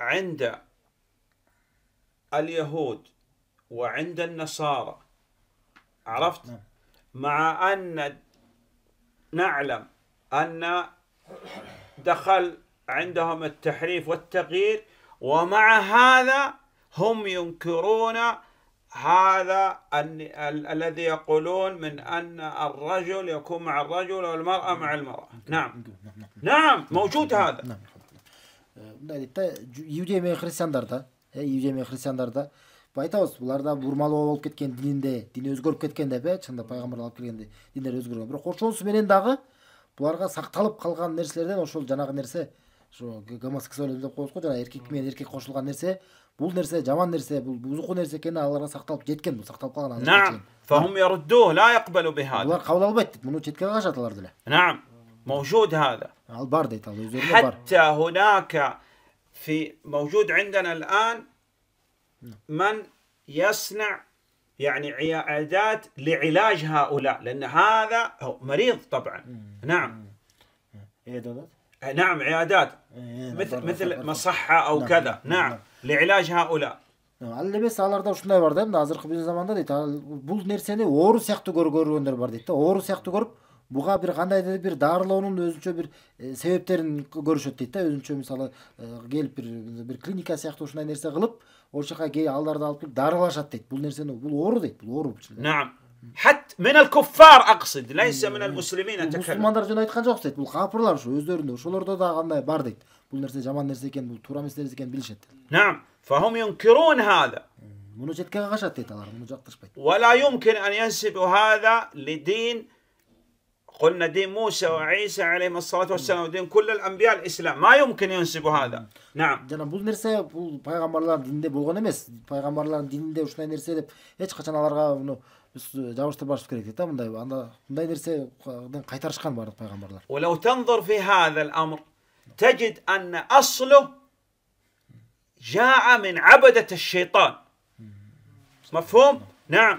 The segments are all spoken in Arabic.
عند اليهود وعند النصارى عرفت نعم. مع أن نعلم أن دخل عندهم التحريف والتغيير ومع هذا هم ينكرون هذا الذي يقولون من أن الرجل يكون مع الرجل والمرأة مع المرأة نعم نعم, نعم. نعم. موجود نعم. هذا мындай дейді да иудей мен христиандарда иә э, иудей мен христиандарда айтамыз бұларда бұрмалау болып кеткен дінінде дин өзгеріп кеткен деп иә э, шынында пайғамбар алып келгенде диндер өзгерген бірақ менен дагы буларга сакталып калган нерселерден ошол жаңағы нәрсе ошо гомосексуализм деп коебуз го жана эркек менен эркек кошулган нерсе бул нерсе жаман нерсе бул бузуку нерсе экени аларга сакталып жеткен бул сакталып калган булар кабыл албайт муну четке кагышат алар деле хада ал бар дейт ал өздөрүндө бар في موجود عندنا الآن من يصنع يعني عيادات لعلاج هؤلاء لأن هذا هو مريض طبعا نعم عيادات نعم عيادات مثل مثل مصحة أو كذا نعم لعلاج هؤلاء ал эми аларда ушундай бар да эмне азыркы биздин заманда дейт ал бул нерсени оору сыяктуу көргөндөр бар дейт да оору сыяктуу көрүп буга бир кандайдыр бир даарылоонун өзүнчө бир себептерин көрүшөт дейт да өзүнчө мисалы келип бир бир клиника сыяктуу ушундай нерсе кылып ошол жака кээ алдарды алып келип даарылашат дейт бул нерсени бул оору дейт бул оору نعم حتى من الكفار اقصد ليس من المسلمين اتكلم مسلمانдар жөн айткан жоксуз дейт бул кафырлар ушу өздөрүндө ошолордо дагы андай бар дейт бул нерсе жаман нерсе экен бул туура эмес нерсе экенин билишет نعم فهم ينكرون هذا муну четке кагашат дейт алар муну жакташпайт ولا يمكن ان ينسبوا هذا لدين قلنا دين موسى وعيسى عليهم الصلاة نعم. والسلام ودين كل الأنبياء الإسلام ما يمكن ينسبوا هذا نعم, نعم. جنا بول نرسى بول پیغمبرلار دینде болган эмес پیغمبرلار دینде ушундай нерсе деп эч качан аларга муну жабыштырбашыбыз керек дейт да мындай анда мындай нерседен кайтарышкан баардык пайгамбарлар ولو تنظر في هذا الأمر تجد أن أصله جاء من عبدة الشيطان مفهوم؟ نعم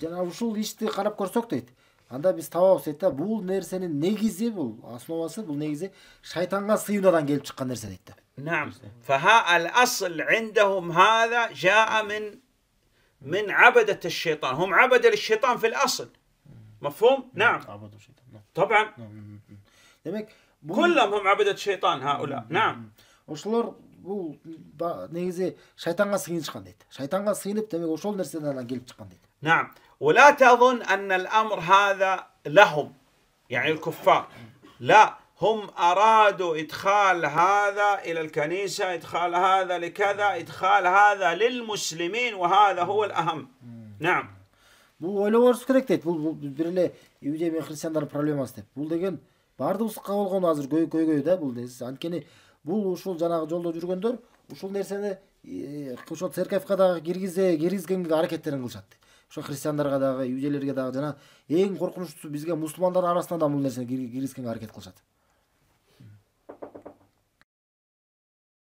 جنا ушул ишти карап көрсөк дейт анда биз таап алабыз дейт да бул нерсенин негизи бул основасы бул негизи шайтанга сыйынуудан келип чыккан нерсе дейт да نعم فها الأصل عندهم هذا جاء من من عبدة الشيطان هم عبدة للشيطان في الأصل مفهوم؟ نعم عبدوا الشيطان طبعا demek كلهم هم عبدة الشيطان هؤلاء نعم ошолор бул негизи шайтанга сыйынышкан дейт шайтанга сыйынып демек ошол нерседен келип чыккан дейт نعم ولا تظن أن الأمر هذا لهم يعني الكفار لا هم أرادوا إدخال هذا إلى الكنيسة إدخال هذا لكذا إدخال هذا للمسلمين وهذا هو الأهم نعم бұл ойлау орыс керек дейді бұл бұл бір эле иудей менен христиандардын проблемасы деп бул деген баардыгыбыз кабылган азыр көйгөй да бул анткени бул ушул жанагы жолдо жүргөндөр ушул нерсени ошол церковька дагы киргизе киргизгенге аракеттерин кылышат ошо христиандарга дагы иудейлерге дагы жана эң коркунучтуусу бизге мусулмандар арасына да бул нерсени киргизгенге аракет кылышат